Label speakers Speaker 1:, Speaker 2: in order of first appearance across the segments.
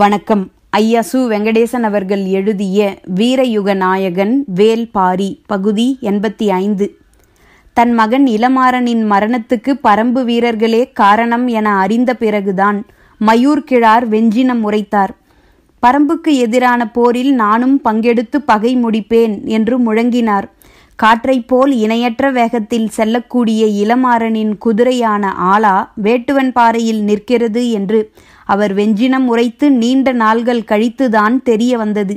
Speaker 1: வணக்கம் ஐயா சு வெங்கடேசன் அவர்கள் எழுதிய வீரயுக நாயகன் வேல்பாரி பகுதி எண்பத்தி ஐந்து தன் மகன் இளமாறனின் மரணத்துக்கு பரம்பு வீரர்களே காரணம் என அறிந்த பிறகுதான் கிழார் வெஞ்சினம் உரைத்தார் பரம்புக்கு எதிரான போரில் நானும் பங்கெடுத்து பகை முடிப்பேன் என்று முழங்கினார் காற்றைப் போல் இணையற்ற வேகத்தில் செல்லக்கூடிய இளமாறனின் குதிரையான ஆலா வேட்டுவன் பாறையில் நிற்கிறது என்று அவர் வெஞ்சினம் உரைத்து நீண்ட நாள்கள் கழித்துதான் தெரிய வந்தது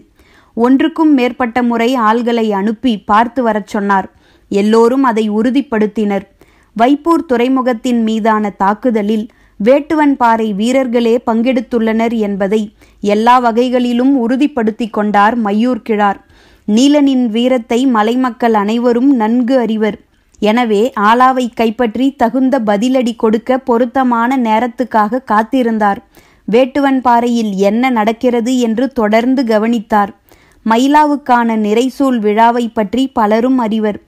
Speaker 1: ஒன்றுக்கும் மேற்பட்ட முறை ஆள்களை அனுப்பி பார்த்து வரச் சொன்னார் எல்லோரும் அதை உறுதிப்படுத்தினர் வைப்பூர் துறைமுகத்தின் மீதான தாக்குதலில் வேட்டுவன் பாறை வீரர்களே பங்கெடுத்துள்ளனர் என்பதை எல்லா வகைகளிலும் உறுதிப்படுத்தி கொண்டார் மையூர் கிழார் நீலனின் வீரத்தை மலைமக்கள் அனைவரும் நன்கு அறிவர் எனவே ஆலாவை கைப்பற்றி தகுந்த பதிலடி கொடுக்க பொருத்தமான நேரத்துக்காக காத்திருந்தார் வேட்டுவன் பாறையில் என்ன நடக்கிறது என்று தொடர்ந்து கவனித்தார் மயிலாவுக்கான நிறைசூல் விழாவை பற்றி பலரும் அறிவர்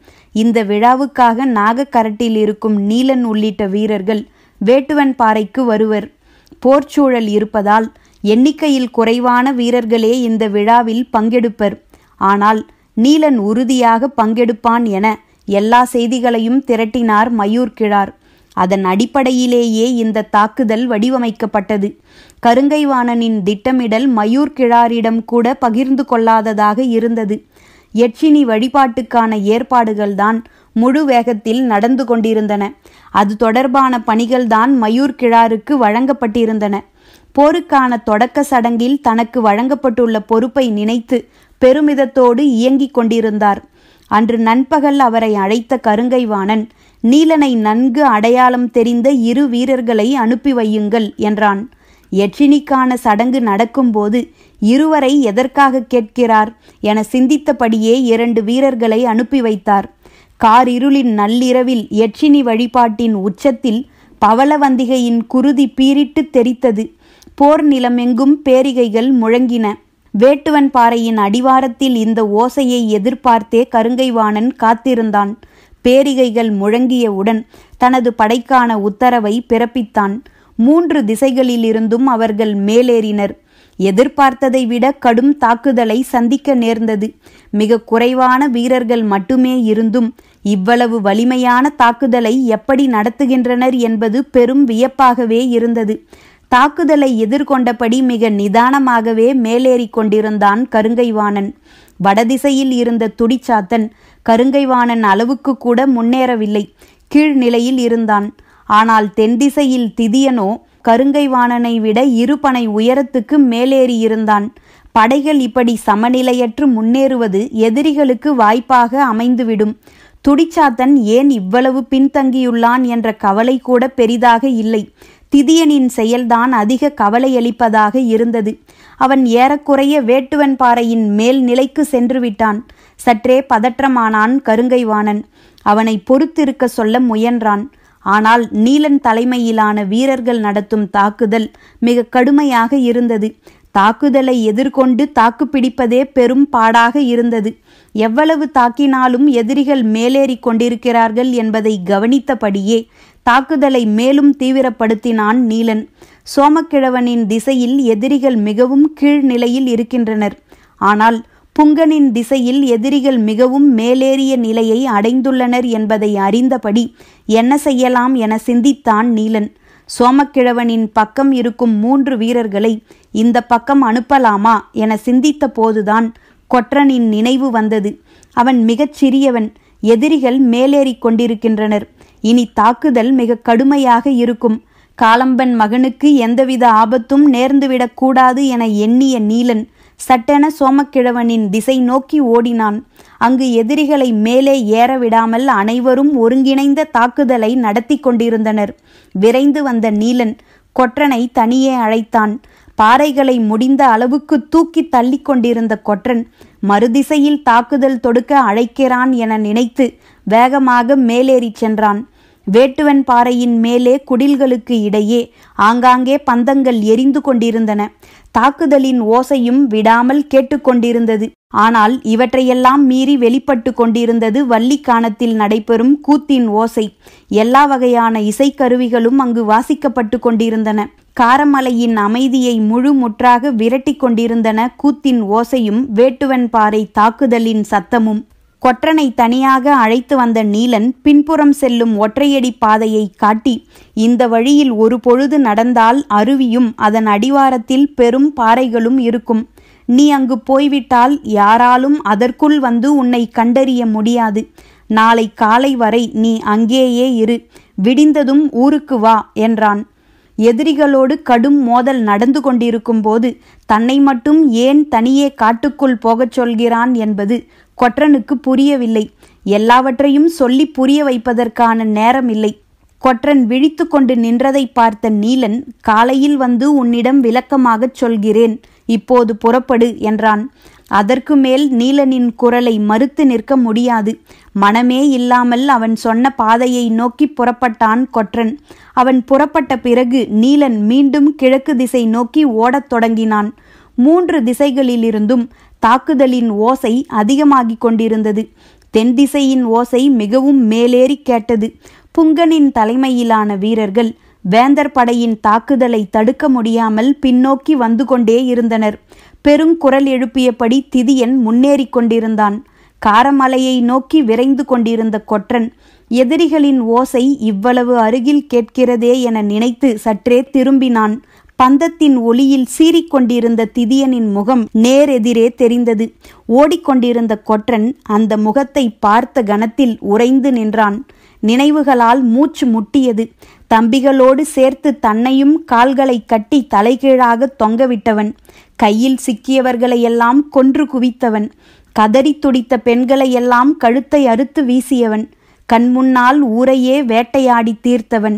Speaker 1: இந்த விழாவுக்காக நாகக்கரட்டில் இருக்கும் நீலன் உள்ளிட்ட வீரர்கள் வேட்டுவன் பாறைக்கு வருவர் போர்ச்சூழல் இருப்பதால் எண்ணிக்கையில் குறைவான வீரர்களே இந்த விழாவில் பங்கெடுப்பர் ஆனால் நீலன் உறுதியாக பங்கெடுப்பான் என எல்லா செய்திகளையும் திரட்டினார் மயூர் கிழார் அதன் அடிப்படையிலேயே இந்த தாக்குதல் வடிவமைக்கப்பட்டது கருங்கைவாணனின் திட்டமிடல் மயூர் கிழாரிடம் கூட பகிர்ந்து கொள்ளாததாக இருந்தது யட்சினி வழிபாட்டுக்கான ஏற்பாடுகள்தான் முழு வேகத்தில் நடந்து கொண்டிருந்தன அது தொடர்பான பணிகள்தான் மயூர் கிழாருக்கு வழங்கப்பட்டிருந்தன போருக்கான தொடக்க சடங்கில் தனக்கு வழங்கப்பட்டுள்ள பொறுப்பை நினைத்து பெருமிதத்தோடு இயங்கிக் கொண்டிருந்தார் அன்று நண்பகல் அவரை அழைத்த கருங்கைவாணன் நீலனை நன்கு அடையாளம் தெரிந்த இரு வீரர்களை அனுப்பி வையுங்கள் என்றான் எட்சினிக்கான சடங்கு நடக்கும்போது இருவரை எதற்காக கேட்கிறார் என சிந்தித்தபடியே இரண்டு வீரர்களை அனுப்பி வைத்தார் கார் இருளின் நள்ளிரவில் எட்சினி வழிபாட்டின் உச்சத்தில் பவளவந்திகையின் குருதி பீரிட்டு தெரித்தது போர் நிலமெங்கும் பேரிகைகள் முழங்கின வேட்டுவன் பாறையின் அடிவாரத்தில் இந்த ஓசையை எதிர்பார்த்தே கருங்கைவாணன் காத்திருந்தான் பேரிகைகள் முழங்கியவுடன் தனது படைக்கான உத்தரவை பிறப்பித்தான் மூன்று திசைகளிலிருந்தும் அவர்கள் மேலேறினர் எதிர்பார்த்ததை விட கடும் தாக்குதலை சந்திக்க நேர்ந்தது மிக குறைவான வீரர்கள் மட்டுமே இருந்தும் இவ்வளவு வலிமையான தாக்குதலை எப்படி நடத்துகின்றனர் என்பது பெரும் வியப்பாகவே இருந்தது தாக்குதலை எதிர்கொண்டபடி மிக நிதானமாகவே மேலேறி கொண்டிருந்தான் கருங்கைவாணன் வடதிசையில் இருந்த துடிச்சாத்தன் கருங்கைவாணன் அளவுக்கு கூட முன்னேறவில்லை கீழ்நிலையில் இருந்தான் ஆனால் தென்திசையில் திதியனோ கருங்கைவாணனை விட இருபனை உயரத்துக்கு மேலேறியிருந்தான் படைகள் இப்படி சமநிலையற்று முன்னேறுவது எதிரிகளுக்கு வாய்ப்பாக அமைந்துவிடும் துடிச்சாத்தன் ஏன் இவ்வளவு பின்தங்கியுள்ளான் என்ற கவலை கூட பெரிதாக இல்லை திதியனின் செயல்தான் அதிக கவலையளிப்பதாக இருந்தது அவன் ஏறக்குறைய வேட்டுவன் பாறையின் மேல் நிலைக்கு சென்று விட்டான் சற்றே பதற்றமானான் கருங்கைவாணன் அவனை பொறுத்திருக்க சொல்ல முயன்றான் ஆனால் நீலன் தலைமையிலான வீரர்கள் நடத்தும் தாக்குதல் மிக கடுமையாக இருந்தது தாக்குதலை எதிர்கொண்டு தாக்கு பிடிப்பதே பெரும் பாடாக இருந்தது எவ்வளவு தாக்கினாலும் எதிரிகள் மேலேறி கொண்டிருக்கிறார்கள் என்பதை கவனித்தபடியே தாக்குதலை மேலும் தீவிரப்படுத்தினான் நீலன் சோமக்கிழவனின் திசையில் எதிரிகள் மிகவும் கீழ்நிலையில் இருக்கின்றனர் ஆனால் புங்கனின் திசையில் எதிரிகள் மிகவும் மேலேறிய நிலையை அடைந்துள்ளனர் என்பதை அறிந்தபடி என்ன செய்யலாம் என சிந்தித்தான் நீலன் சோமக்கிழவனின் பக்கம் இருக்கும் மூன்று வீரர்களை இந்த பக்கம் அனுப்பலாமா என சிந்தித்த போதுதான் கொற்றனின் நினைவு வந்தது அவன் மிகச் சிறியவன் எதிரிகள் மேலேறிக் கொண்டிருக்கின்றனர் இனி தாக்குதல் மிக கடுமையாக இருக்கும் காலம்பன் மகனுக்கு எந்தவித ஆபத்தும் நேர்ந்துவிடக் கூடாது என எண்ணிய நீலன் சட்டென சோமக்கிழவனின் திசை நோக்கி ஓடினான் அங்கு எதிரிகளை மேலே ஏற விடாமல் அனைவரும் ஒருங்கிணைந்த தாக்குதலை நடத்தி கொண்டிருந்தனர் விரைந்து வந்த நீலன் கொற்றனை தனியே அழைத்தான் பாறைகளை முடிந்த அளவுக்கு தூக்கி தள்ளி கொண்டிருந்த கொற்றன் மறுதிசையில் தாக்குதல் தொடுக்க அழைக்கிறான் என நினைத்து வேகமாக மேலேறிச் சென்றான் வேட்டுவன் பாறையின் மேலே குடில்களுக்கு இடையே ஆங்காங்கே பந்தங்கள் எரிந்து கொண்டிருந்தன தாக்குதலின் ஓசையும் விடாமல் கேட்டுக்கொண்டிருந்தது ஆனால் இவற்றையெல்லாம் மீறி வெளிப்பட்டு கொண்டிருந்தது வள்ளிக்கானத்தில் நடைபெறும் கூத்தின் ஓசை எல்லா வகையான இசைக்கருவிகளும் அங்கு வாசிக்கப்பட்டு கொண்டிருந்தன காரமலையின் அமைதியை முழு முற்றாக விரட்டி கொண்டிருந்தன கூத்தின் ஓசையும் வேட்டுவன் பாறை தாக்குதலின் சத்தமும் கொற்றனை தனியாக அழைத்து வந்த நீலன் பின்புறம் செல்லும் ஒற்றையடி பாதையை காட்டி இந்த வழியில் ஒரு பொழுது நடந்தால் அருவியும் அதன் அடிவாரத்தில் பெரும் பாறைகளும் இருக்கும் நீ அங்கு போய்விட்டால் யாராலும் அதற்குள் வந்து உன்னை கண்டறிய முடியாது நாளை காலை வரை நீ அங்கேயே இரு விடிந்ததும் ஊருக்கு வா என்றான் எதிரிகளோடு கடும் மோதல் நடந்து கொண்டிருக்கும் போது தன்னை மட்டும் ஏன் தனியே காட்டுக்குள் போகச் சொல்கிறான் என்பது கொற்றனுக்கு புரியவில்லை எல்லாவற்றையும் சொல்லி புரிய வைப்பதற்கான நேரம் இல்லை கொற்றன் விழித்து கொண்டு நின்றதை பார்த்த நீலன் காலையில் வந்து உன்னிடம் விளக்கமாகச் சொல்கிறேன் இப்போது புறப்படு என்றான் அதற்கு மேல் நீலனின் குரலை மறுத்து நிற்க முடியாது மனமே இல்லாமல் அவன் சொன்ன பாதையை நோக்கி புறப்பட்டான் கொற்றன் அவன் புறப்பட்ட பிறகு நீலன் மீண்டும் கிழக்கு திசை நோக்கி ஓடத் தொடங்கினான் மூன்று திசைகளிலிருந்தும் தாக்குதலின் ஓசை அதிகமாகிக் கொண்டிருந்தது தென் திசையின் ஓசை மிகவும் மேலேறி கேட்டது புங்கனின் தலைமையிலான வீரர்கள் வேந்தர் படையின் தாக்குதலை தடுக்க முடியாமல் பின்னோக்கி வந்து கொண்டே இருந்தனர் பெருங்குரல் எழுப்பியபடி திதியன் முன்னேறி கொண்டிருந்தான் காரமலையை நோக்கி விரைந்து கொண்டிருந்த கொற்றன் எதிரிகளின் ஓசை இவ்வளவு அருகில் கேட்கிறதே என நினைத்து சற்றே திரும்பினான் பந்தத்தின் ஒளியில் சீறிக்கொண்டிருந்த திதியனின் முகம் நேரெதிரே தெரிந்தது ஓடிக்கொண்டிருந்த கொற்றன் அந்த முகத்தை பார்த்த கணத்தில் உறைந்து நின்றான் நினைவுகளால் மூச்சு முட்டியது தம்பிகளோடு சேர்த்து தன்னையும் கால்களை கட்டி தலைகீழாக தொங்கவிட்டவன் கையில் சிக்கியவர்களையெல்லாம் கொன்று குவித்தவன் கதறி துடித்த பெண்களையெல்லாம் கழுத்தை அறுத்து வீசியவன் கண்முன்னால் ஊரையே வேட்டையாடி தீர்த்தவன்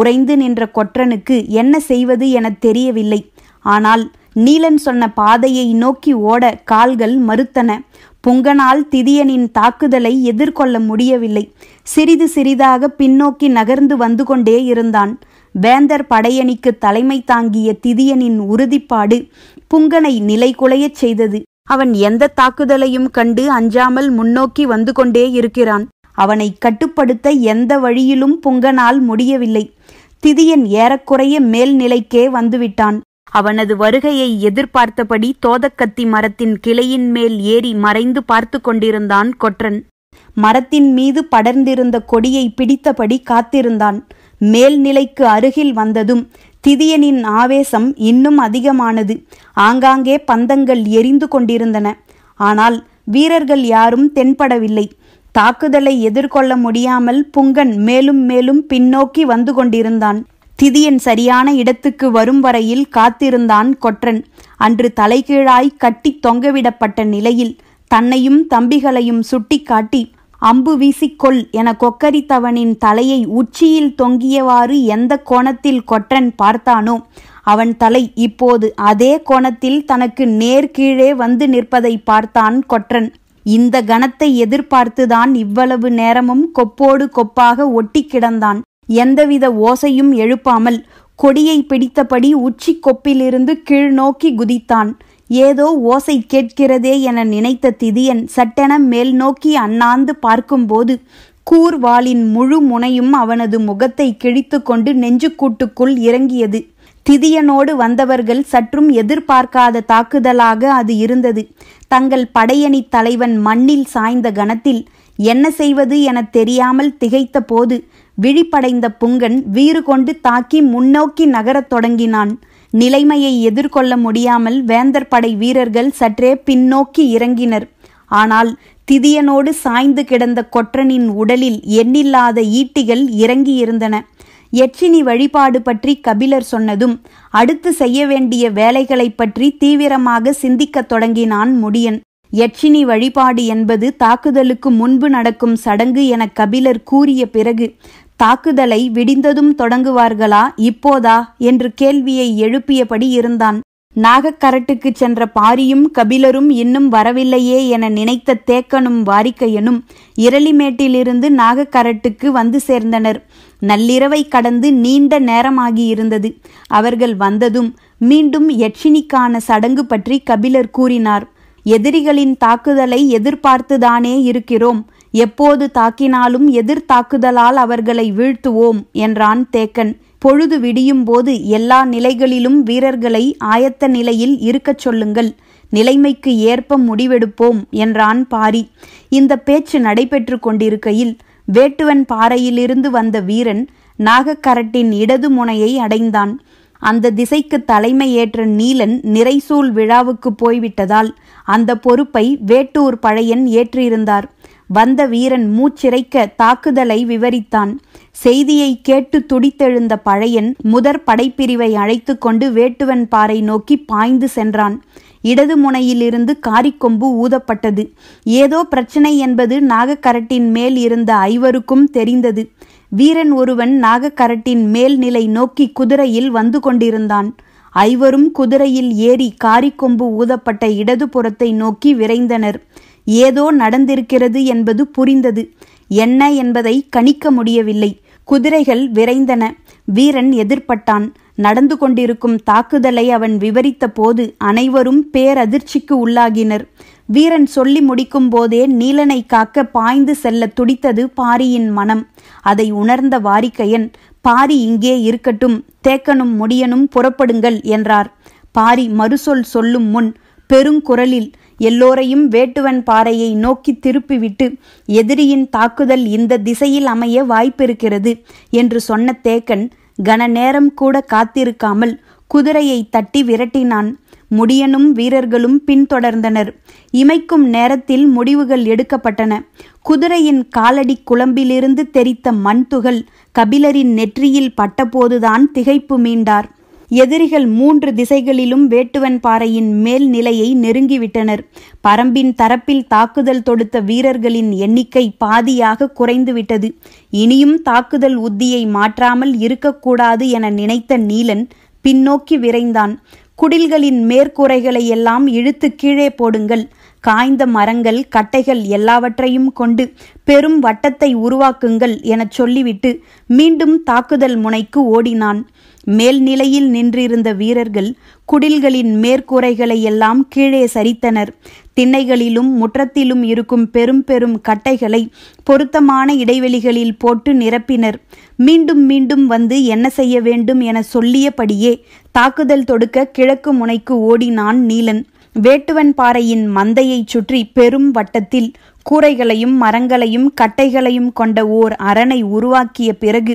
Speaker 1: உறைந்து நின்ற கொற்றனுக்கு என்ன செய்வது எனத் தெரியவில்லை ஆனால் நீலன் சொன்ன பாதையை நோக்கி ஓட கால்கள் மறுத்தன புங்கனால் திதியனின் தாக்குதலை எதிர்கொள்ள முடியவில்லை சிறிது சிறிதாக பின்னோக்கி நகர்ந்து வந்து கொண்டே இருந்தான் வேந்தர் படையணிக்கு தலைமை தாங்கிய திதியனின் உறுதிப்பாடு புங்கனை நிலைகுலையச் செய்தது அவன் எந்த தாக்குதலையும் கண்டு அஞ்சாமல் முன்னோக்கி வந்து கொண்டே இருக்கிறான் அவனை கட்டுப்படுத்த எந்த வழியிலும் புங்கனால் முடியவில்லை திதியன் ஏறக்குறைய மேல்நிலைக்கே வந்துவிட்டான் அவனது வருகையை எதிர்பார்த்தபடி தோதக்கத்தி மரத்தின் கிளையின் மேல் ஏறி மறைந்து பார்த்து கொண்டிருந்தான் கொற்றன் மரத்தின் மீது படர்ந்திருந்த கொடியை பிடித்தபடி காத்திருந்தான் மேல்நிலைக்கு அருகில் வந்ததும் திதியனின் ஆவேசம் இன்னும் அதிகமானது ஆங்காங்கே பந்தங்கள் எரிந்து கொண்டிருந்தன ஆனால் வீரர்கள் யாரும் தென்படவில்லை தாக்குதலை எதிர்கொள்ள முடியாமல் புங்கன் மேலும் மேலும் பின்னோக்கி வந்து கொண்டிருந்தான் திதியன் சரியான இடத்துக்கு வரும் வரையில் காத்திருந்தான் கொற்றன் அன்று தலைகீழாய் கட்டி தொங்கவிடப்பட்ட நிலையில் தன்னையும் தம்பிகளையும் சுட்டிக்காட்டி அம்பு வீசிக்கொள் என கொக்கரித்தவனின் தலையை உச்சியில் தொங்கியவாறு எந்த கோணத்தில் கொற்றன் பார்த்தானோ அவன் தலை இப்போது அதே கோணத்தில் தனக்கு நேர்கீழே வந்து நிற்பதை பார்த்தான் கொற்றன் இந்த கணத்தை எதிர்பார்த்துதான் இவ்வளவு நேரமும் கொப்போடு கொப்பாக ஒட்டி கிடந்தான் எந்தவித ஓசையும் எழுப்பாமல் கொடியை பிடித்தபடி உச்சி கொப்பிலிருந்து கீழ் நோக்கி குதித்தான் ஏதோ ஓசை கேட்கிறதே என நினைத்த திதியன் சட்டென மேல் நோக்கி அண்ணாந்து பார்க்கும்போது கூர்வாளின் முழு முனையும் அவனது முகத்தை கிழித்து கொண்டு நெஞ்சுக்கூட்டுக்குள் இறங்கியது திதியனோடு வந்தவர்கள் சற்றும் எதிர்பார்க்காத தாக்குதலாக அது இருந்தது தங்கள் படையணி தலைவன் மண்ணில் சாய்ந்த கணத்தில் என்ன செய்வது என தெரியாமல் திகைத்த போது விழிப்படைந்த புங்கன் வீறு கொண்டு தாக்கி முன்னோக்கி நகரத் தொடங்கினான் நிலைமையை எதிர்கொள்ள முடியாமல் வேந்தர் படை வீரர்கள் சற்றே பின்னோக்கி இறங்கினர் ஆனால் திதியனோடு சாய்ந்து கிடந்த கொற்றனின் உடலில் எண்ணில்லாத ஈட்டிகள் இறங்கியிருந்தன எச்சினி வழிபாடு பற்றி கபிலர் சொன்னதும் அடுத்து செய்ய வேண்டிய வேலைகளை பற்றி தீவிரமாக சிந்திக்கத் தொடங்கினான் முடியன் எச்சினி வழிபாடு என்பது தாக்குதலுக்கு முன்பு நடக்கும் சடங்கு என கபிலர் கூறிய பிறகு தாக்குதலை விடிந்ததும் தொடங்குவார்களா இப்போதா என்று கேள்வியை எழுப்பியபடி இருந்தான் நாகக்கரட்டுக்கு சென்ற பாரியும் கபிலரும் இன்னும் வரவில்லையே என நினைத்த தேக்கனும் வாரிக்கையனும் இரளிமேட்டிலிருந்து நாகக்கரட்டுக்கு வந்து சேர்ந்தனர் நள்ளிரவை கடந்து நீண்ட நேரமாகியிருந்தது அவர்கள் வந்ததும் மீண்டும் யட்சினிக்கான சடங்கு பற்றி கபிலர் கூறினார் எதிரிகளின் தாக்குதலை எதிர்பார்த்துதானே இருக்கிறோம் எப்போது தாக்கினாலும் எதிர் தாக்குதலால் அவர்களை வீழ்த்துவோம் என்றான் தேக்கன் பொழுது விடியும் போது எல்லா நிலைகளிலும் வீரர்களை ஆயத்த நிலையில் இருக்கச் சொல்லுங்கள் நிலைமைக்கு ஏற்ப முடிவெடுப்போம் என்றான் பாரி இந்த பேச்சு நடைபெற்று கொண்டிருக்கையில் வேட்டுவன் பாறையிலிருந்து வந்த வீரன் நாகக்கரட்டின் இடது முனையை அடைந்தான் அந்த திசைக்கு தலைமையேற்ற நீலன் நிறைசூல் விழாவுக்கு போய்விட்டதால் அந்த பொறுப்பை வேட்டூர் பழையன் ஏற்றிருந்தார் வந்த வீரன் மூச்சிறைக்க தாக்குதலை விவரித்தான் செய்தியை கேட்டு துடித்தெழுந்த பழையன் முதற் படைப்பிரிவை அழைத்து கொண்டு வேட்டுவன் பாறை நோக்கி பாய்ந்து சென்றான் இடது முனையிலிருந்து காரிக்கொம்பு ஊதப்பட்டது ஏதோ பிரச்சனை என்பது நாகக்கரட்டின் மேல் இருந்த ஐவருக்கும் தெரிந்தது வீரன் ஒருவன் நாகக்கரட்டின் மேல் நிலை நோக்கி குதிரையில் வந்து கொண்டிருந்தான் ஐவரும் குதிரையில் ஏறி காரிக்கொம்பு ஊதப்பட்ட இடதுபுறத்தை நோக்கி விரைந்தனர் ஏதோ நடந்திருக்கிறது என்பது புரிந்தது என்ன என்பதை கணிக்க முடியவில்லை குதிரைகள் விரைந்தன வீரன் எதிர்பட்டான் நடந்து கொண்டிருக்கும் தாக்குதலை அவன் விவரித்த போது அனைவரும் பேரதிர்ச்சிக்கு உள்ளாகினர் வீரன் சொல்லி முடிக்கும் போதே நீலனை காக்க பாய்ந்து செல்ல துடித்தது பாரியின் மனம் அதை உணர்ந்த வாரிக்கையன் பாரி இங்கே இருக்கட்டும் தேக்கனும் முடியனும் புறப்படுங்கள் என்றார் பாரி மறுசொல் சொல்லும் முன் பெருங்குரலில் எல்லோரையும் வேட்டுவன் பாறையை நோக்கி திருப்பிவிட்டு எதிரியின் தாக்குதல் இந்த திசையில் அமைய வாய்ப்பிருக்கிறது என்று சொன்ன தேக்கன் கன நேரம் கூட காத்திருக்காமல் குதிரையை தட்டி விரட்டினான் முடியனும் வீரர்களும் பின்தொடர்ந்தனர் இமைக்கும் நேரத்தில் முடிவுகள் எடுக்கப்பட்டன குதிரையின் காலடி குழம்பிலிருந்து தெரித்த மண்துகள் கபிலரின் நெற்றியில் பட்டபோதுதான் திகைப்பு மீண்டார் எதிரிகள் மூன்று திசைகளிலும் வேட்டுவன் பாறையின் மேல் நிலையை நெருங்கிவிட்டனர் பரம்பின் தரப்பில் தாக்குதல் தொடுத்த வீரர்களின் எண்ணிக்கை பாதியாக குறைந்துவிட்டது இனியும் தாக்குதல் உத்தியை மாற்றாமல் இருக்கக்கூடாது என நினைத்த நீலன் பின்னோக்கி விரைந்தான் குடில்களின் மேற்கூரைகளை எல்லாம் இழுத்து கீழே போடுங்கள் காய்ந்த மரங்கள் கட்டைகள் எல்லாவற்றையும் கொண்டு பெரும் வட்டத்தை உருவாக்குங்கள் எனச் சொல்லிவிட்டு மீண்டும் தாக்குதல் முனைக்கு ஓடினான் மேல்நிலையில் நின்றிருந்த வீரர்கள் குடில்களின் மேற்கூரைகளை எல்லாம் கீழே சரித்தனர் திண்ணைகளிலும் முற்றத்திலும் இருக்கும் பெரும் பெரும் கட்டைகளை பொருத்தமான இடைவெளிகளில் போட்டு நிரப்பினர் மீண்டும் மீண்டும் வந்து என்ன செய்ய வேண்டும் என சொல்லியபடியே தாக்குதல் தொடுக்க கிழக்கு முனைக்கு ஓடினான் நீலன் வேட்டுவன் பாறையின் மந்தையைச் சுற்றி பெரும் வட்டத்தில் கூரைகளையும் மரங்களையும் கட்டைகளையும் கொண்ட ஓர் அரணை உருவாக்கிய பிறகு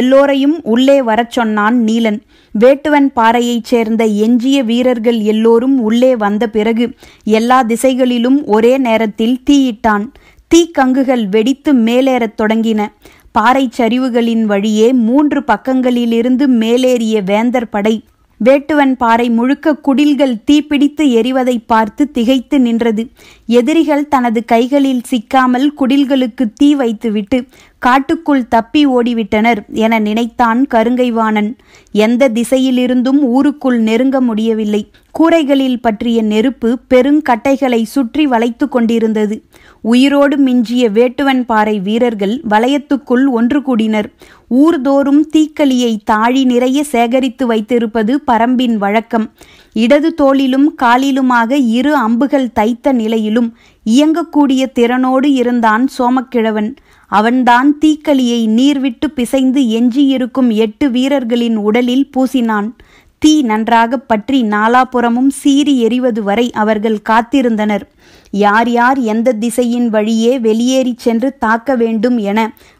Speaker 1: எல்லோரையும் உள்ளே வரச் சொன்னான் நீலன் வேட்டுவன் பாறையைச் சேர்ந்த எஞ்சிய வீரர்கள் எல்லோரும் உள்ளே வந்த பிறகு எல்லா திசைகளிலும் ஒரே நேரத்தில் தீயிட்டான் தீக்கங்குகள் வெடித்து மேலேறத் தொடங்கின பாறை சரிவுகளின் வழியே மூன்று பக்கங்களிலிருந்து மேலேறிய வேந்தர் படை வேட்டுவன் பாறை முழுக்க குடில்கள் தீப்பிடித்து எரிவதை பார்த்து திகைத்து நின்றது எதிரிகள் தனது கைகளில் சிக்காமல் குடில்களுக்கு தீ வைத்துவிட்டு காட்டுக்குள் தப்பி ஓடிவிட்டனர் என நினைத்தான் கருங்கைவாணன் எந்த திசையிலிருந்தும் ஊருக்குள் நெருங்க முடியவில்லை கூரைகளில் பற்றிய நெருப்பு பெருங்கட்டைகளை சுற்றி வளைத்து கொண்டிருந்தது உயிரோடு மிஞ்சிய வேட்டுவன் பாறை வீரர்கள் வளையத்துக்குள் ஒன்று கூடினர் ஊர்தோறும் தீக்களியை தாழி நிறைய சேகரித்து வைத்திருப்பது பரம்பின் வழக்கம் இடது தோளிலும் காலிலுமாக இரு அம்புகள் தைத்த நிலையிலும் இயங்கக்கூடிய திறனோடு இருந்தான் சோமக்கிழவன் அவன்தான் தீக்களியை நீர்விட்டு பிசைந்து எஞ்சியிருக்கும் எட்டு வீரர்களின் உடலில் பூசினான் தீ நன்றாக பற்றி நாலாபுறமும் சீறி எறிவது வரை அவர்கள் காத்திருந்தனர் யார் யார் எந்த திசையின் வழியே வெளியேறி சென்று தாக்க வேண்டும் என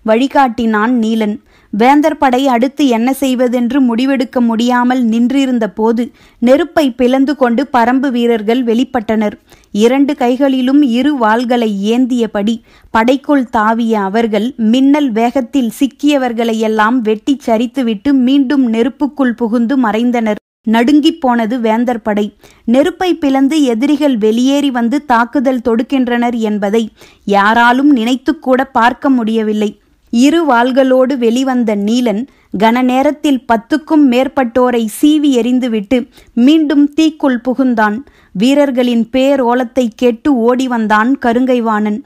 Speaker 1: வழிகாட்டினான் நீலன் வேந்தர் படை அடுத்து என்ன செய்வதென்று முடிவெடுக்க முடியாமல் நின்றிருந்த போது நெருப்பை பிளந்து கொண்டு பரம்பு வீரர்கள் வெளிப்பட்டனர் இரண்டு கைகளிலும் இரு வாள்களை ஏந்தியபடி படைக்குள் தாவிய அவர்கள் மின்னல் வேகத்தில் சிக்கியவர்களையெல்லாம் வெட்டிச் சரித்துவிட்டு மீண்டும் நெருப்புக்குள் புகுந்து மறைந்தனர் நடுங்கிப் போனது வேந்தர் படை நெருப்பை பிளந்து எதிரிகள் வெளியேறி வந்து தாக்குதல் தொடுக்கின்றனர் என்பதை யாராலும் நினைத்துக்கூட பார்க்க முடியவில்லை இரு வாள்களோடு வெளிவந்த நீலன் கன நேரத்தில் பத்துக்கும் மேற்பட்டோரை சீவி எறிந்துவிட்டு மீண்டும் தீக்குள் புகுந்தான் வீரர்களின் பேரோலத்தை கேட்டு ஓடி வந்தான் கருங்கைவாணன்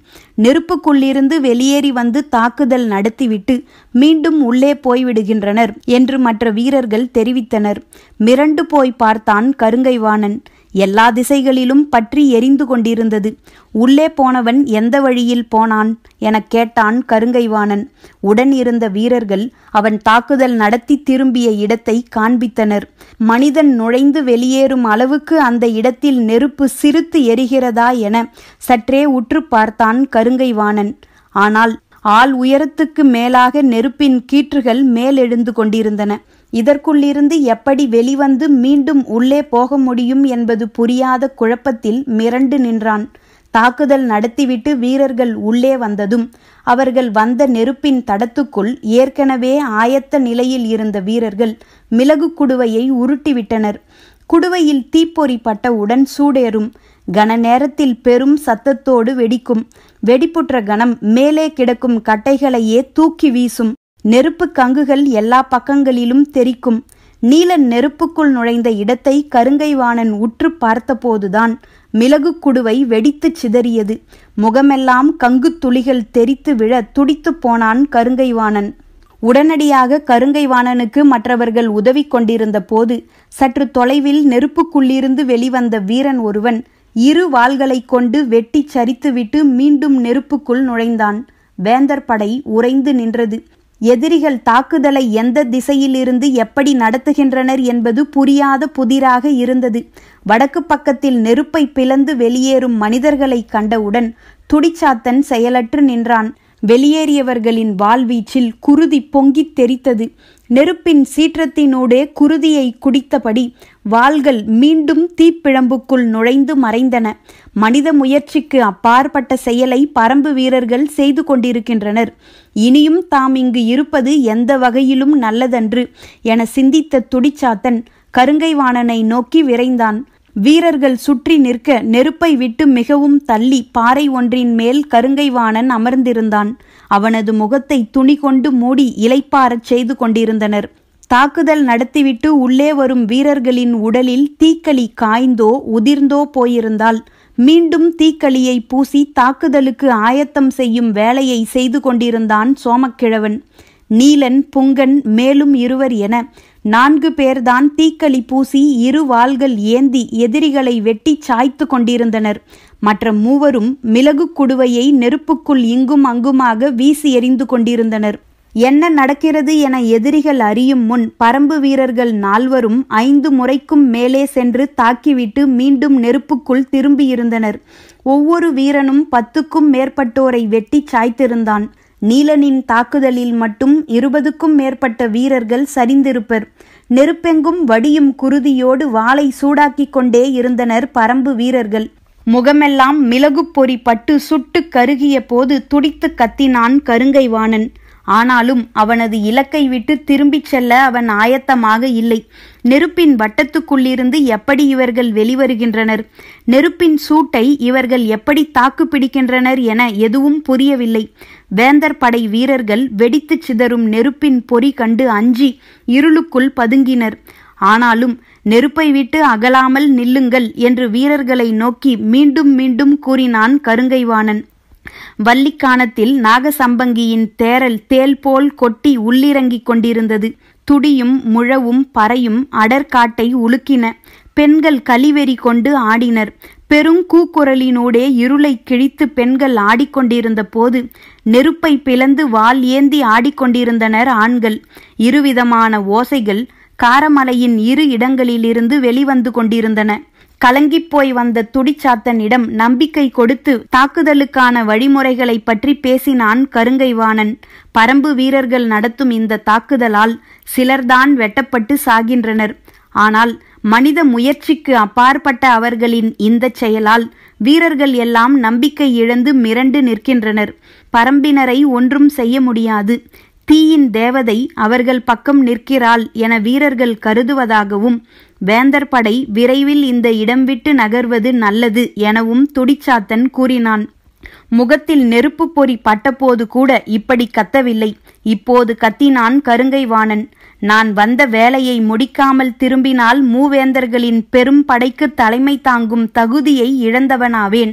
Speaker 1: நெருப்புக்குள்ளிருந்து வெளியேறி வந்து தாக்குதல் நடத்திவிட்டு மீண்டும் உள்ளே போய்விடுகின்றனர் என்று மற்ற வீரர்கள் தெரிவித்தனர் மிரண்டு போய் பார்த்தான் கருங்கைவாணன் எல்லா திசைகளிலும் பற்றி எரிந்து கொண்டிருந்தது உள்ளே போனவன் எந்த வழியில் போனான் எனக் கேட்டான் கருங்கைவாணன் உடன் இருந்த வீரர்கள் அவன் தாக்குதல் நடத்தி திரும்பிய இடத்தை காண்பித்தனர் மனிதன் நுழைந்து வெளியேறும் அளவுக்கு அந்த இடத்தில் நெருப்பு சிரித்து எரிகிறதா என சற்றே உற்று பார்த்தான் கருங்கைவாணன் ஆனால் ஆள் உயரத்துக்கு மேலாக நெருப்பின் கீற்றுகள் மேலெழுந்து கொண்டிருந்தன இதற்குள்ளிருந்து எப்படி வெளிவந்து மீண்டும் உள்ளே போக முடியும் என்பது புரியாத குழப்பத்தில் மிரண்டு நின்றான் தாக்குதல் நடத்திவிட்டு வீரர்கள் உள்ளே வந்ததும் அவர்கள் வந்த நெருப்பின் தடத்துக்குள் ஏற்கனவே ஆயத்த நிலையில் இருந்த வீரர்கள் மிளகு குடுவையை உருட்டிவிட்டனர் குடுவையில் தீப்பொறி பட்டவுடன் சூடேறும் கன நேரத்தில் பெரும் சத்தத்தோடு வெடிக்கும் வெடிப்புற்ற கணம் மேலே கிடக்கும் கட்டைகளையே தூக்கி வீசும் நெருப்பு கங்குகள் எல்லா பக்கங்களிலும் தெரிக்கும் நீல நெருப்புக்குள் நுழைந்த இடத்தை கருங்கைவாணன் உற்று பார்த்தபோதுதான் மிளகு குடுவை வெடித்துச் சிதறியது முகமெல்லாம் கங்கு துளிகள் தெரித்து விழ துடித்து போனான் கருங்கைவாணன் உடனடியாக கருங்கைவாணனுக்கு மற்றவர்கள் உதவி கொண்டிருந்த போது சற்று தொலைவில் நெருப்புக்குள்ளிருந்து வெளிவந்த வீரன் ஒருவன் இரு வாள்களைக் கொண்டு வெட்டி சரித்துவிட்டு மீண்டும் நெருப்புக்குள் நுழைந்தான் வேந்தர் படை உறைந்து நின்றது எதிரிகள் தாக்குதலை எந்த திசையிலிருந்து எப்படி நடத்துகின்றனர் என்பது புரியாத புதிராக இருந்தது வடக்கு பக்கத்தில் நெருப்பை பிளந்து வெளியேறும் மனிதர்களை கண்டவுடன் துடிச்சாத்தன் செயலற்று நின்றான் வெளியேறியவர்களின் வாழ்வீச்சில் குருதி பொங்கித் தெரித்தது நெருப்பின் சீற்றத்தினூடே குருதியை குடித்தபடி வாள்கள் மீண்டும் தீப்பிழம்புக்குள் நுழைந்து மறைந்தன மனித முயற்சிக்கு அப்பாற்பட்ட செயலை பரம்பு வீரர்கள் செய்து கொண்டிருக்கின்றனர் இனியும் தாம் இங்கு இருப்பது எந்த வகையிலும் நல்லதன்று என சிந்தித்த துடிச்சாத்தன் கருங்கைவாணனை நோக்கி விரைந்தான் வீரர்கள் சுற்றி நிற்க நெருப்பை விட்டு மிகவும் தள்ளி பாறை ஒன்றின் மேல் கருங்கைவாணன் அமர்ந்திருந்தான் அவனது முகத்தை துணி கொண்டு மூடி இலைப்பாரச் செய்து கொண்டிருந்தனர் தாக்குதல் நடத்திவிட்டு உள்ளே வரும் வீரர்களின் உடலில் தீக்களி காய்ந்தோ உதிர்ந்தோ போயிருந்தால் மீண்டும் தீக்களியை பூசி தாக்குதலுக்கு ஆயத்தம் செய்யும் வேலையை செய்து கொண்டிருந்தான் சோமக்கிழவன் நீலன் புங்கன் மேலும் இருவர் என நான்கு பேர்தான் தீக்களி பூசி இரு வாள்கள் ஏந்தி எதிரிகளை வெட்டி சாய்த்து கொண்டிருந்தனர் மற்ற மூவரும் மிளகு குடுவையை நெருப்புக்குள் இங்கும் அங்குமாக வீசி எறிந்து கொண்டிருந்தனர் என்ன நடக்கிறது என எதிரிகள் அறியும் முன் பரம்பு வீரர்கள் நால்வரும் ஐந்து முறைக்கும் மேலே சென்று தாக்கிவிட்டு மீண்டும் நெருப்புக்குள் திரும்பியிருந்தனர் ஒவ்வொரு வீரனும் பத்துக்கும் மேற்பட்டோரை வெட்டி சாய்த்திருந்தான் நீலனின் தாக்குதலில் மட்டும் இருபதுக்கும் மேற்பட்ட வீரர்கள் சரிந்திருப்பர் நெருப்பெங்கும் வடியும் குருதியோடு வாளை சூடாக்கிக் கொண்டே இருந்தனர் பரம்பு வீரர்கள் முகமெல்லாம் மிளகு பொறி பட்டு சுட்டு கருகிய போது துடித்து கத்தினான் வாணன் ஆனாலும் அவனது இலக்கை விட்டு திரும்பிச் செல்ல அவன் ஆயத்தமாக இல்லை நெருப்பின் வட்டத்துக்குள்ளிருந்து எப்படி இவர்கள் வெளிவருகின்றனர் நெருப்பின் சூட்டை இவர்கள் எப்படி தாக்கு பிடிக்கின்றனர் என எதுவும் புரியவில்லை வேந்தர் படை வீரர்கள் வெடித்துச் சிதறும் நெருப்பின் பொறி கண்டு அஞ்சி இருளுக்குள் பதுங்கினர் ஆனாலும் நெருப்பை விட்டு அகலாமல் நில்லுங்கள் என்று வீரர்களை நோக்கி மீண்டும் மீண்டும் கூறினான் கருங்கைவாணன் வள்ளிக்கானத்தில் நாகசம்பங்கியின் தேரல் தேல் போல் கொட்டி உள்ளிறங்கிக் கொண்டிருந்தது துடியும் முழவும் பறையும் அடர்காட்டை உலுக்கின பெண்கள் கலிவெறி கொண்டு ஆடினர் பெரும் கூக்குரலினூடே இருளை கிழித்து பெண்கள் ஆடிக்கொண்டிருந்த போது நெருப்பை பிளந்து வால் ஏந்தி ஆடிக்கொண்டிருந்தனர் ஆண்கள் இருவிதமான ஓசைகள் காரமலையின் இரு இடங்களிலிருந்து வெளிவந்து கொண்டிருந்தன கலங்கிப்போய் வந்த துடிச்சாத்தனிடம் நம்பிக்கை கொடுத்து தாக்குதலுக்கான வழிமுறைகளை பற்றி பேசினான் கருங்கைவாணன் பரம்பு வீரர்கள் நடத்தும் இந்த தாக்குதலால் சிலர்தான் வெட்டப்பட்டு சாகின்றனர் ஆனால் மனித முயற்சிக்கு அப்பாற்பட்ட அவர்களின் இந்த செயலால் வீரர்கள் எல்லாம் நம்பிக்கை இழந்து மிரண்டு நிற்கின்றனர் பரம்பினரை ஒன்றும் செய்ய முடியாது தீயின் தேவதை அவர்கள் பக்கம் நிற்கிறாள் என வீரர்கள் கருதுவதாகவும் வேந்தர் படை விரைவில் இந்த இடம் விட்டு நகர்வது நல்லது எனவும் துடிச்சாத்தன் கூறினான் முகத்தில் நெருப்பு பொறி பட்டபோது கூட இப்படி கத்தவில்லை இப்போது கத்தினான் கருங்கை வாணன் நான் வந்த வேலையை முடிக்காமல் திரும்பினால் மூவேந்தர்களின் பெரும் படைக்கு தலைமை தாங்கும் தகுதியை இழந்தவனாவேன்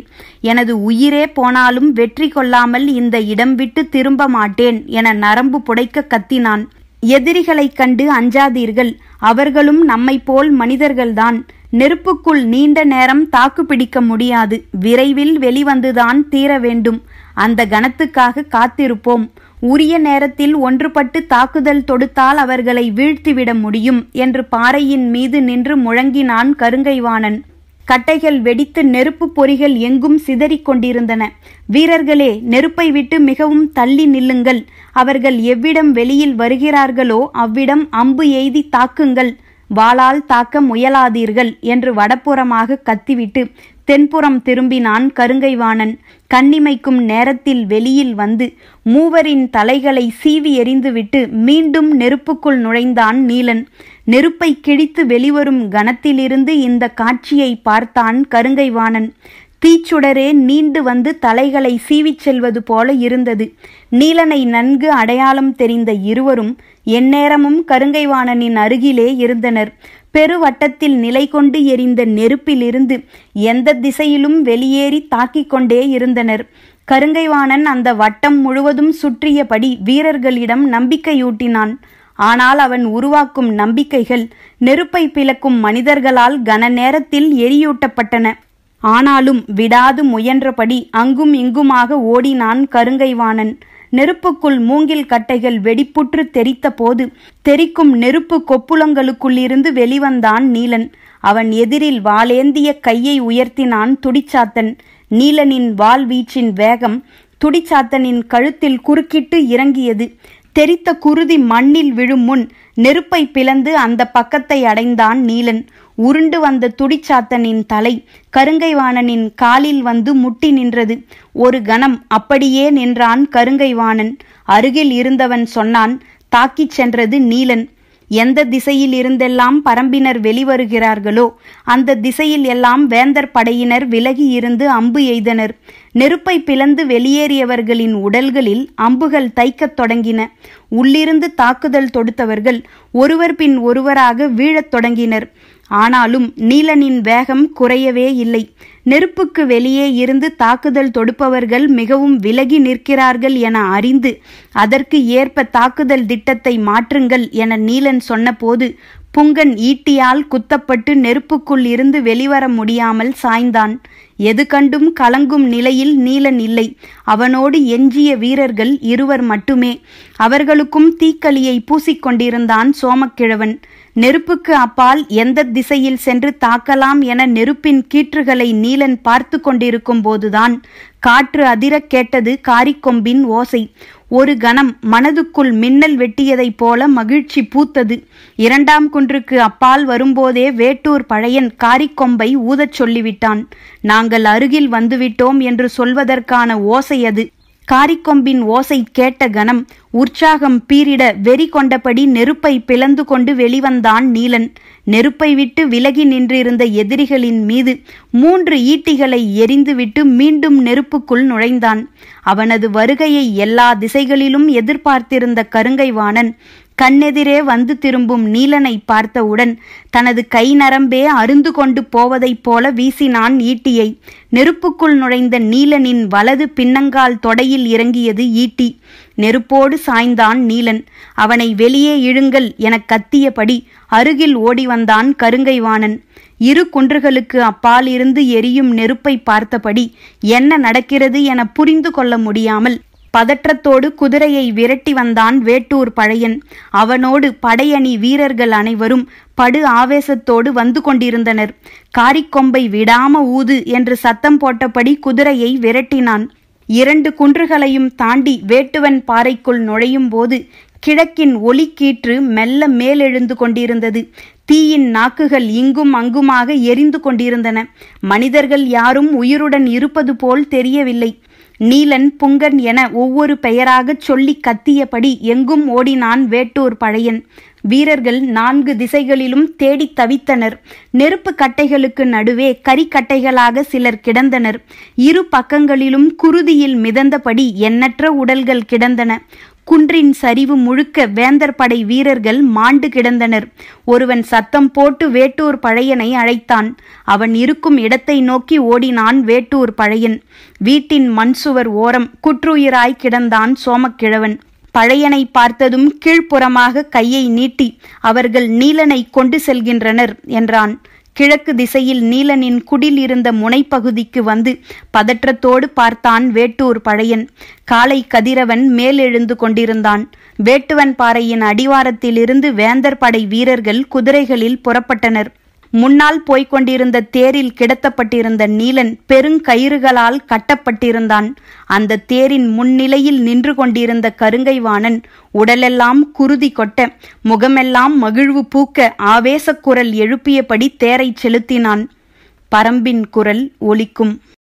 Speaker 1: எனது உயிரே போனாலும் வெற்றி கொள்ளாமல் இந்த இடம் விட்டு திரும்ப மாட்டேன் என நரம்பு புடைக்க கத்தினான் எதிரிகளைக் கண்டு அஞ்சாதீர்கள் அவர்களும் நம்மை போல் மனிதர்கள்தான் நெருப்புக்குள் நீண்ட நேரம் தாக்குப்பிடிக்க முடியாது விரைவில் வெளிவந்துதான் தீர வேண்டும் அந்த கணத்துக்காக காத்திருப்போம் உரிய நேரத்தில் ஒன்றுபட்டு தாக்குதல் தொடுத்தால் அவர்களை வீழ்த்திவிட முடியும் என்று பாறையின் மீது நின்று முழங்கினான் கருங்கைவாணன் கட்டைகள் வெடித்து நெருப்பு பொறிகள் எங்கும் சிதறிக் கொண்டிருந்தன வீரர்களே நெருப்பை விட்டு மிகவும் தள்ளி நில்லுங்கள் அவர்கள் எவ்விடம் வெளியில் வருகிறார்களோ அவ்விடம் அம்பு எய்தி தாக்குங்கள் வாளால் தாக்க முயலாதீர்கள் என்று வடப்புறமாக கத்திவிட்டு தென்புறம் திரும்பினான் கருங்கைவாணன் கண்ணிமைக்கும் நேரத்தில் வெளியில் வந்து மூவரின் தலைகளை சீவி எறிந்துவிட்டு மீண்டும் நெருப்புக்குள் நுழைந்தான் நீலன் நெருப்பை கிழித்து வெளிவரும் கணத்திலிருந்து இந்த காட்சியை பார்த்தான் கருங்கைவாணன் தீச்சுடரே நீண்டு வந்து தலைகளை சீவிச் செல்வது போல இருந்தது நீலனை நன்கு அடையாளம் தெரிந்த இருவரும் எந்நேரமும் கருங்கைவாணனின் அருகிலே இருந்தனர் பெருவட்டத்தில் நிலை கொண்டு எரிந்த நெருப்பிலிருந்து எந்த திசையிலும் வெளியேறி தாக்கிக் கொண்டே இருந்தனர் கருங்கைவாணன் அந்த வட்டம் முழுவதும் சுற்றியபடி வீரர்களிடம் நம்பிக்கையூட்டினான் ஆனால் அவன் உருவாக்கும் நம்பிக்கைகள் நெருப்பை பிளக்கும் மனிதர்களால் கன நேரத்தில் எரியூட்டப்பட்டன ஆனாலும் விடாது முயன்றபடி அங்கும் இங்குமாக ஓடினான் கருங்கைவாணன் நெருப்புக்குள் மூங்கில் கட்டைகள் வெடிப்புற்று தெரித்த போது தெரிக்கும் நெருப்பு கொப்புளங்களுக்குள்ளிருந்து வெளிவந்தான் நீலன் அவன் எதிரில் வாளேந்திய கையை உயர்த்தினான் துடிச்சாத்தன் நீலனின் வால் வீச்சின் வேகம் துடிச்சாத்தனின் கழுத்தில் குறுக்கிட்டு இறங்கியது தெரித்த குருதி மண்ணில் விழும் முன் நெருப்பை பிளந்து அந்த பக்கத்தை அடைந்தான் நீலன் உருண்டு வந்த துடிச்சாத்தனின் தலை கருங்கைவாணனின் காலில் வந்து முட்டி நின்றது ஒரு கணம் அப்படியே நின்றான் கருங்கைவாணன் அருகில் இருந்தவன் சொன்னான் தாக்கிச் சென்றது நீலன் எந்த திசையில் இருந்தெல்லாம் பரம்பினர் வெளிவருகிறார்களோ அந்த திசையில் எல்லாம் வேந்தர் படையினர் விலகி இருந்து அம்பு எய்தனர் நெருப்பை பிளந்து வெளியேறியவர்களின் உடல்களில் அம்புகள் தைக்கத் தொடங்கின உள்ளிருந்து தாக்குதல் தொடுத்தவர்கள் ஒருவர் பின் ஒருவராக வீழத் தொடங்கினர் ஆனாலும் நீலனின் வேகம் குறையவே இல்லை நெருப்புக்கு வெளியே இருந்து தாக்குதல் தொடுப்பவர்கள் மிகவும் விலகி நிற்கிறார்கள் என அறிந்து அதற்கு ஏற்ப தாக்குதல் திட்டத்தை மாற்றுங்கள் என நீலன் சொன்னபோது புங்கன் ஈட்டியால் குத்தப்பட்டு நெருப்புக்குள் இருந்து வெளிவர முடியாமல் சாய்ந்தான் எது கண்டும் கலங்கும் நிலையில் நீலன் இல்லை அவனோடு எஞ்சிய வீரர்கள் இருவர் மட்டுமே அவர்களுக்கும் தீக்களியை பூசிக்கொண்டிருந்தான் சோமக்கிழவன் நெருப்புக்கு அப்பால் எந்த திசையில் சென்று தாக்கலாம் என நெருப்பின் கீற்றுகளை நீலன் பார்த்து கொண்டிருக்கும் போதுதான் காற்று அதிரக் கேட்டது காரிக்கொம்பின் ஓசை ஒரு கணம் மனதுக்குள் மின்னல் வெட்டியதைப் போல மகிழ்ச்சி பூத்தது இரண்டாம் குன்றுக்கு அப்பால் வரும்போதே வேட்டூர் பழையன் காரிக்கொம்பை ஊதச் சொல்லிவிட்டான் நாங்கள் அருகில் வந்துவிட்டோம் என்று சொல்வதற்கான ஓசை அது காரிக்கொம்பின் ஓசை கேட்ட கணம் உற்சாகம் பீரிட வெறி கொண்டபடி நெருப்பை பிளந்து கொண்டு வெளிவந்தான் நீலன் நெருப்பை விட்டு விலகி நின்றிருந்த எதிரிகளின் மீது மூன்று ஈட்டிகளை எரிந்துவிட்டு மீண்டும் நெருப்புக்குள் நுழைந்தான் அவனது வருகையை எல்லா திசைகளிலும் எதிர்பார்த்திருந்த கருங்கை வாணன் கண்ணெதிரே வந்து திரும்பும் நீலனை பார்த்தவுடன் தனது கை நரம்பே அருந்து கொண்டு போவதைப் போல வீசினான் ஈட்டியை நெருப்புக்குள் நுழைந்த நீலனின் வலது பின்னங்கால் தொடையில் இறங்கியது ஈட்டி நெருப்போடு சாய்ந்தான் நீலன் அவனை வெளியே இழுங்கள் எனக் கத்தியபடி அருகில் ஓடி வந்தான் கருங்கைவாணன் இரு குன்றுகளுக்கு அப்பாலிருந்து எரியும் நெருப்பை பார்த்தபடி என்ன நடக்கிறது என புரிந்து கொள்ள முடியாமல் பதற்றத்தோடு குதிரையை விரட்டி வந்தான் வேட்டூர் பழையன் அவனோடு படையணி வீரர்கள் அனைவரும் படு ஆவேசத்தோடு வந்து கொண்டிருந்தனர் காரிக்கொம்பை விடாம ஊது என்று சத்தம் போட்டபடி குதிரையை விரட்டினான் இரண்டு குன்றுகளையும் தாண்டி வேட்டுவன் பாறைக்குள் நுழையும் போது கிழக்கின் ஒலி கீற்று மெல்ல மேலெழுந்து கொண்டிருந்தது தீயின் நாக்குகள் இங்கும் அங்குமாக எரிந்து கொண்டிருந்தன மனிதர்கள் யாரும் உயிருடன் இருப்பது போல் தெரியவில்லை நீலன் புங்கன் என ஒவ்வொரு பெயராகச் சொல்லி கத்தியபடி எங்கும் ஓடினான் வேட்டூர் பழையன் வீரர்கள் நான்கு திசைகளிலும் தேடித் தவித்தனர் நெருப்பு கட்டைகளுக்கு நடுவே கரிக்கட்டைகளாக சிலர் கிடந்தனர் இரு பக்கங்களிலும் குருதியில் மிதந்தபடி எண்ணற்ற உடல்கள் கிடந்தன குன்றின் சரிவு முழுக்க வேந்தர் படை வீரர்கள் மாண்டு கிடந்தனர் ஒருவன் சத்தம் போட்டு வேட்டூர் பழையனை அழைத்தான் அவன் இருக்கும் இடத்தை நோக்கி ஓடினான் வேட்டூர் பழையன் வீட்டின் மண்சுவர் ஓரம் குற்றுயிராய் கிடந்தான் சோமக்கிழவன் பழையனை பார்த்ததும் கீழ்ப்புறமாக கையை நீட்டி அவர்கள் நீலனை கொண்டு செல்கின்றனர் என்றான் கிழக்கு திசையில் நீலனின் குடில் இருந்த முனைப்பகுதிக்கு வந்து பதற்றத்தோடு பார்த்தான் வேட்டூர் பழையன் காலை கதிரவன் மேலெழுந்து கொண்டிருந்தான் வேட்டுவன் பாறையின் அடிவாரத்திலிருந்து வேந்தர் படை வீரர்கள் குதிரைகளில் புறப்பட்டனர் முன்னால் போய்க் கொண்டிருந்த தேரில் கிடத்தப்பட்டிருந்த நீலன் பெருங்கயிறுகளால் கட்டப்பட்டிருந்தான் அந்த தேரின் முன்னிலையில் நின்று கொண்டிருந்த கருங்கைவாணன் உடலெல்லாம் குருதி கொட்ட முகமெல்லாம் மகிழ்வு பூக்க ஆவேசக் குரல் எழுப்பியபடி தேரைச் செலுத்தினான் பரம்பின் குரல் ஒலிக்கும்